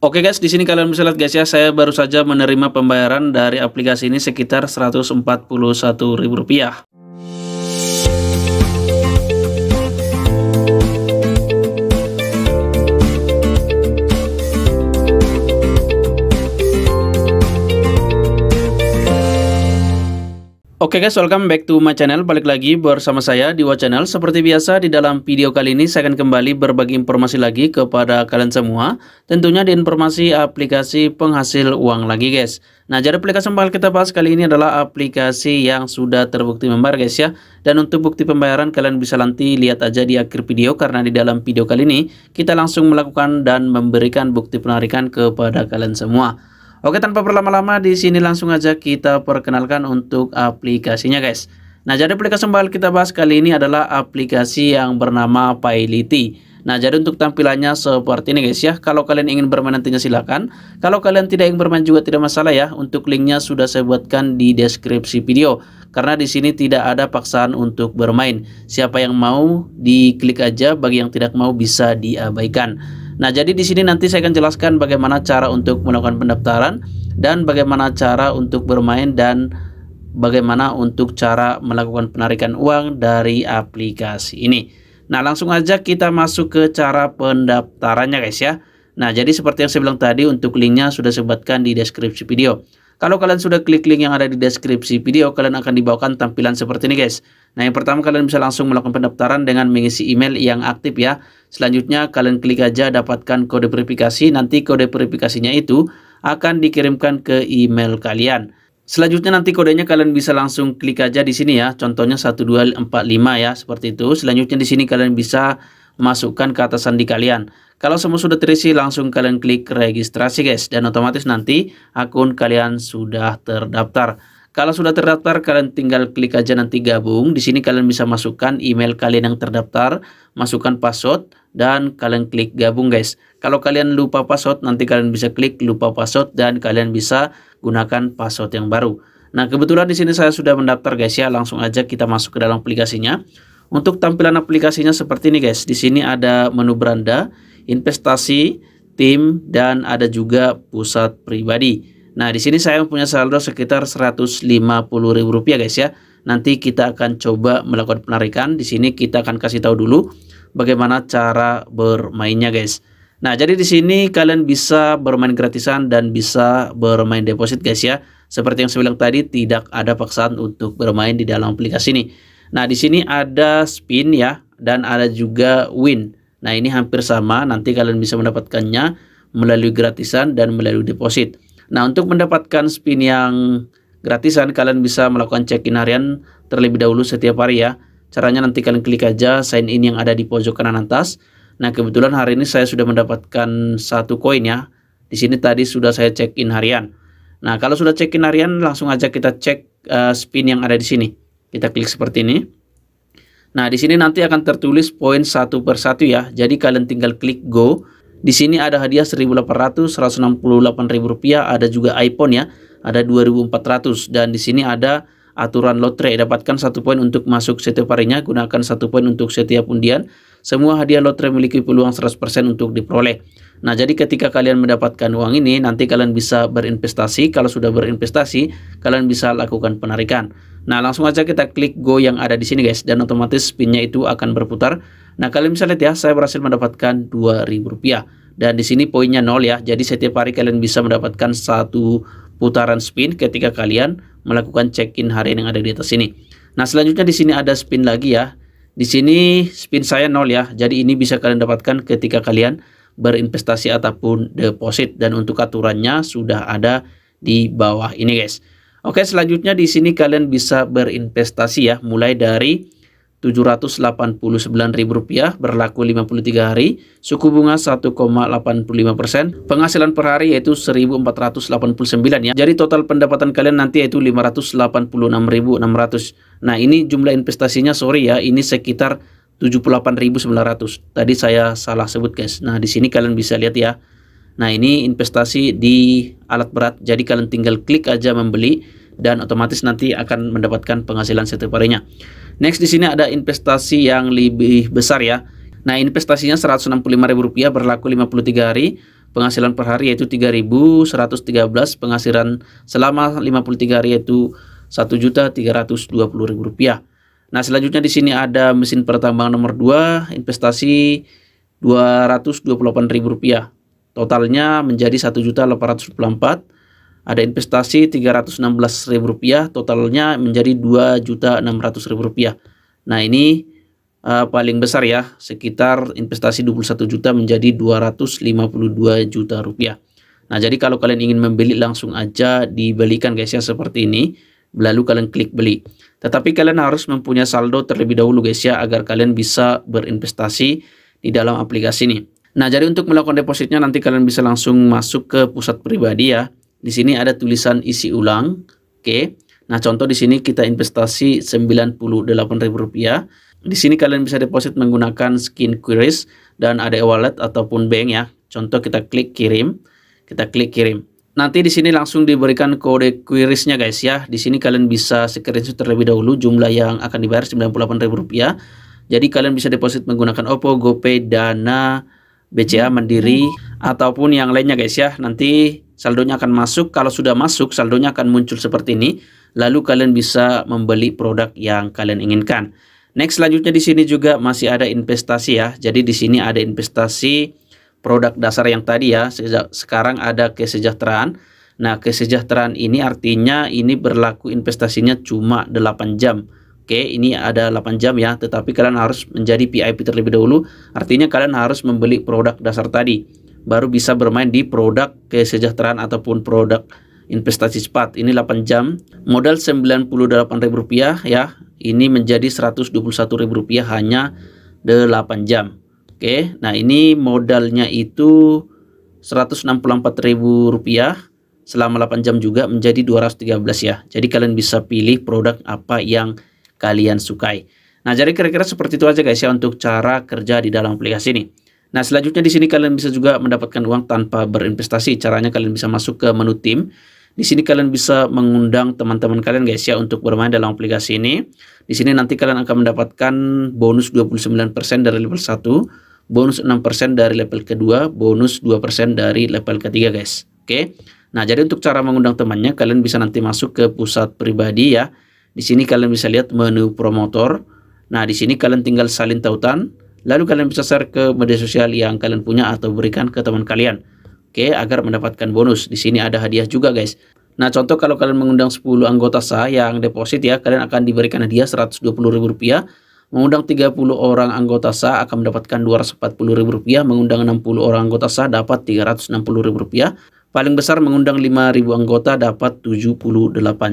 Oke guys, di sini kalian bisa lihat guys ya, saya baru saja menerima pembayaran dari aplikasi ini sekitar Rp141.000. Oke okay guys, welcome back to my channel. Balik lagi bersama saya di Wa Channel. Seperti biasa di dalam video kali ini saya akan kembali berbagi informasi lagi kepada kalian semua. Tentunya di informasi aplikasi penghasil uang lagi guys. Nah, jadi aplikasi yang bakal kita bahas kali ini adalah aplikasi yang sudah terbukti membayar guys ya. Dan untuk bukti pembayaran kalian bisa nanti lihat aja di akhir video karena di dalam video kali ini kita langsung melakukan dan memberikan bukti penarikan kepada kalian semua. Oke, tanpa berlama-lama di sini langsung aja kita perkenalkan untuk aplikasinya, guys. Nah, jadi aplikasi yang kita bahas kali ini adalah aplikasi yang bernama Paylity. Nah, jadi untuk tampilannya seperti ini guys ya. Kalau kalian ingin bermain nantinya silakan. Kalau kalian tidak ingin bermain juga tidak masalah ya. Untuk linknya sudah saya buatkan di deskripsi video. Karena di sini tidak ada paksaan untuk bermain. Siapa yang mau diklik aja, bagi yang tidak mau bisa diabaikan. Nah, jadi di sini nanti saya akan jelaskan bagaimana cara untuk melakukan pendaftaran dan bagaimana cara untuk bermain dan bagaimana untuk cara melakukan penarikan uang dari aplikasi ini. Nah, langsung aja kita masuk ke cara pendaftarannya guys ya. Nah, jadi seperti yang saya bilang tadi untuk linknya sudah sebutkan di deskripsi video. Kalau kalian sudah klik link yang ada di deskripsi video, kalian akan dibawakan tampilan seperti ini guys. Nah yang pertama kalian bisa langsung melakukan pendaftaran dengan mengisi email yang aktif ya. Selanjutnya kalian klik aja dapatkan kode verifikasi, nanti kode verifikasinya itu akan dikirimkan ke email kalian. Selanjutnya nanti kodenya kalian bisa langsung klik aja di sini ya. Contohnya 1245 ya, seperti itu. Selanjutnya di sini kalian bisa masukkan ke atasan sandi kalian. Kalau semua sudah terisi, langsung kalian klik registrasi guys. Dan otomatis nanti akun kalian sudah terdaftar. Kalau sudah terdaftar, kalian tinggal klik aja nanti gabung. Di sini kalian bisa masukkan email kalian yang terdaftar, masukkan password, dan kalian klik gabung guys. Kalau kalian lupa password, nanti kalian bisa klik lupa password dan kalian bisa gunakan password yang baru. Nah, kebetulan di sini saya sudah mendaftar guys ya. Langsung aja kita masuk ke dalam aplikasinya. Untuk tampilan aplikasinya seperti ini guys. Di sini ada menu beranda, investasi, tim, dan ada juga pusat pribadi. Nah, di sini saya punya saldo sekitar Rp150.000 guys ya. Nanti kita akan coba melakukan penarikan. Di sini kita akan kasih tahu dulu bagaimana cara bermainnya guys. Nah, jadi di sini kalian bisa bermain gratisan dan bisa bermain deposit guys ya. Seperti yang saya bilang tadi, tidak ada paksaan untuk bermain di dalam aplikasi ini. Nah, di sini ada spin ya dan ada juga win. Nah, ini hampir sama, nanti kalian bisa mendapatkannya melalui gratisan dan melalui deposit. Nah, untuk mendapatkan spin yang gratisan kalian bisa melakukan check-in harian terlebih dahulu setiap hari ya. Caranya nanti kalian klik aja sign in yang ada di pojok kanan atas. Nah, kebetulan hari ini saya sudah mendapatkan satu koin ya. Di sini tadi sudah saya check-in harian. Nah, kalau sudah check-in harian langsung aja kita cek uh, spin yang ada di sini. Kita klik seperti ini. Nah, di sini nanti akan tertulis poin satu per satu ya. Jadi kalian tinggal klik go. Di sini ada hadiah 1.800, 168.000 rupiah, ada juga iPhone ya, ada 2.400 dan di sini ada aturan lotre. Dapatkan satu poin untuk masuk setiap harinya, gunakan satu poin untuk setiap undian. Semua hadiah lotre memiliki peluang 100% untuk diperoleh. Nah, jadi ketika kalian mendapatkan uang ini, nanti kalian bisa berinvestasi. Kalau sudah berinvestasi, kalian bisa lakukan penarikan. Nah langsung aja kita klik go yang ada di sini guys dan otomatis spinnya itu akan berputar. Nah kalian bisa lihat ya saya berhasil mendapatkan Rp2.000 dan di sini poinnya nol ya. Jadi setiap hari kalian bisa mendapatkan satu putaran spin ketika kalian melakukan check-in hari yang ada di atas sini. Nah selanjutnya di sini ada spin lagi ya. Di sini spin saya nol ya. Jadi ini bisa kalian dapatkan ketika kalian berinvestasi ataupun deposit dan untuk aturannya sudah ada di bawah ini guys. Oke, selanjutnya di sini kalian bisa berinvestasi ya, mulai dari Rp789.000 berlaku 53 hari, suku bunga 1,85%, penghasilan per hari yaitu 1.489 ya. Jadi total pendapatan kalian nanti yaitu 586.600. Nah, ini jumlah investasinya sorry ya, ini sekitar 78.900. Tadi saya salah sebut guys. Nah, di sini kalian bisa lihat ya. Nah, ini investasi di alat berat. Jadi kalian tinggal klik aja membeli dan otomatis nanti akan mendapatkan penghasilan setiap harinya. Next di sini ada investasi yang lebih besar ya. Nah, investasinya ribu rupiah berlaku 53 hari. Penghasilan per hari yaitu 3.113, penghasilan selama 53 hari yaitu rp rupiah. Nah, selanjutnya di sini ada mesin pertambangan nomor 2, investasi rp rupiah. Totalnya menjadi 1.894. Ada investasi Rp316.000, totalnya menjadi Rp2.600.000. Nah, ini uh, paling besar ya, sekitar investasi 21 juta menjadi rp juta rupiah. Nah, jadi kalau kalian ingin membeli langsung aja dibelikan guys ya seperti ini lalu kalian klik beli. Tetapi kalian harus mempunyai saldo terlebih dahulu guys ya agar kalian bisa berinvestasi di dalam aplikasi ini. Nah, jadi untuk melakukan depositnya nanti kalian bisa langsung masuk ke pusat pribadi ya. Di sini ada tulisan isi ulang. Oke. Okay. Nah, contoh di sini kita investasi Rp98.000. Di sini kalian bisa deposit menggunakan skin queries dan ada e wallet ataupun bank ya. Contoh kita klik kirim. Kita klik kirim. Nanti di sini langsung diberikan kode queriesnya guys ya. Di sini kalian bisa screenshot terlebih dahulu jumlah yang akan dibayar Rp98.000. Jadi kalian bisa deposit menggunakan OPPO, GoPay, Dana, BCA hmm. Mandiri ataupun yang lainnya guys ya. Nanti saldonya akan masuk. Kalau sudah masuk saldonya akan muncul seperti ini. Lalu kalian bisa membeli produk yang kalian inginkan. Next selanjutnya di sini juga masih ada investasi ya. Jadi di sini ada investasi produk dasar yang tadi ya. Sekarang ada kesejahteraan. Nah, kesejahteraan ini artinya ini berlaku investasinya cuma 8 jam. Oke, ini ada 8 jam ya, tetapi kalian harus menjadi VIP terlebih dahulu. Artinya kalian harus membeli produk dasar tadi, baru bisa bermain di produk kesejahteraan ataupun produk investasi cepat. Ini 8 jam, modal Rp98.000 ya. Ini menjadi Rp121.000 hanya 8 jam. Oke, nah ini modalnya itu Rp164.000 selama 8 jam juga menjadi 213 ya. Jadi kalian bisa pilih produk apa yang kalian sukai. Nah, jadi kira-kira seperti itu aja guys ya untuk cara kerja di dalam aplikasi ini. Nah, selanjutnya di sini kalian bisa juga mendapatkan uang tanpa berinvestasi. Caranya kalian bisa masuk ke menu tim. Di sini kalian bisa mengundang teman-teman kalian guys ya untuk bermain dalam aplikasi ini. Di sini nanti kalian akan mendapatkan bonus 29% dari level 1, bonus 6% dari level kedua, bonus 2% dari level ketiga guys. Oke. Nah, jadi untuk cara mengundang temannya kalian bisa nanti masuk ke pusat pribadi ya. Di sini kalian bisa lihat menu promotor. Nah, di sini kalian tinggal salin tautan, lalu kalian bisa share ke media sosial yang kalian punya atau berikan ke teman kalian. Oke, agar mendapatkan bonus. Di sini ada hadiah juga, guys. Nah, contoh kalau kalian mengundang 10 anggota sah yang deposit ya, kalian akan diberikan hadiah Rp120.000. Mengundang 30 orang anggota sah akan mendapatkan Rp240.000, mengundang 60 orang anggota sah dapat Rp360.000. Paling besar mengundang 5.000 anggota dapat 78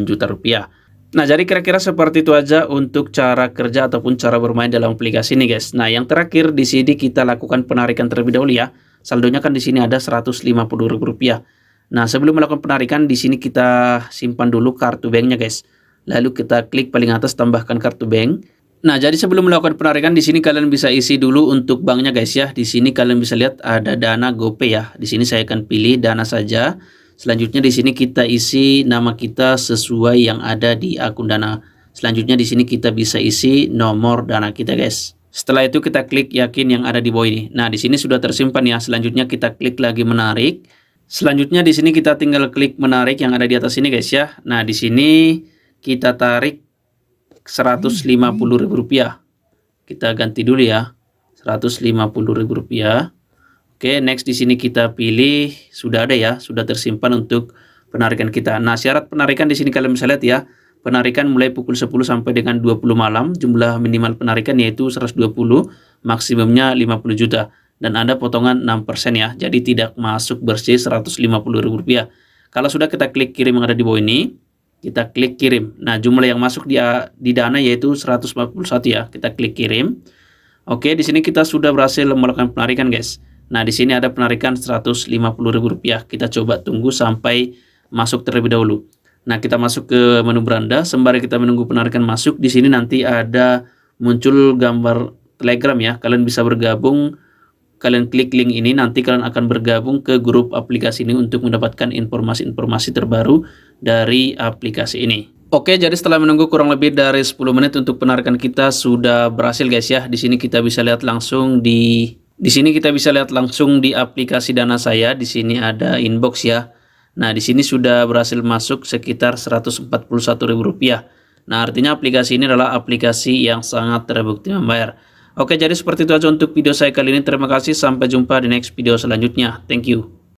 juta rupiah. Nah, jadi kira-kira seperti itu aja untuk cara kerja ataupun cara bermain dalam aplikasi ini, guys. Nah, yang terakhir di sini kita lakukan penarikan terlebih dahulu ya. Saldonya kan di sini ada Rp150.000. Nah, sebelum melakukan penarikan di sini kita simpan dulu kartu banknya, guys. Lalu kita klik paling atas tambahkan kartu bank. Nah, jadi sebelum melakukan penarikan di sini kalian bisa isi dulu untuk banknya, guys ya. Di sini kalian bisa lihat ada Dana GoPay ya. Di sini saya akan pilih Dana saja. Selanjutnya di sini kita isi nama kita sesuai yang ada di akun Dana. Selanjutnya di sini kita bisa isi nomor Dana kita guys. Setelah itu kita klik yakin yang ada di bawah ini. Nah, di sini sudah tersimpan ya. Selanjutnya kita klik lagi menarik. Selanjutnya di sini kita tinggal klik menarik yang ada di atas ini guys ya. Nah, di sini kita tarik Rp150.000. Kita ganti dulu ya. Rp150.000. Oke, next di sini kita pilih sudah ada ya, sudah tersimpan untuk penarikan kita. Nah, syarat penarikan di sini kalian bisa lihat ya, penarikan mulai pukul 10 sampai dengan 20 malam, jumlah minimal penarikan yaitu 120, maksimumnya 50 juta dan ada potongan 6% ya. Jadi tidak masuk bersih Rp150.000. Kalau sudah kita klik kirim yang ada di bawah ini, kita klik kirim. Nah, jumlah yang masuk di di Dana yaitu 141 ya. Kita klik kirim. Oke, di sini kita sudah berhasil melakukan penarikan, guys. Nah, di sini ada penarikan Rp150.000. Kita coba tunggu sampai masuk terlebih dahulu. Nah, kita masuk ke menu beranda. Sembari kita menunggu penarikan masuk, di sini nanti ada muncul gambar Telegram ya. Kalian bisa bergabung. Kalian klik link ini, nanti kalian akan bergabung ke grup aplikasi ini untuk mendapatkan informasi-informasi terbaru dari aplikasi ini. Oke, jadi setelah menunggu kurang lebih dari 10 menit untuk penarikan kita sudah berhasil guys ya. Di sini kita bisa lihat langsung di di sini kita bisa lihat langsung di aplikasi Dana saya. Di sini ada inbox ya. Nah, di sini sudah berhasil masuk sekitar Rp141.000. Nah, artinya aplikasi ini adalah aplikasi yang sangat terbukti membayar. Oke, jadi seperti itu aja untuk video saya kali ini. Terima kasih. Sampai jumpa di next video selanjutnya. Thank you.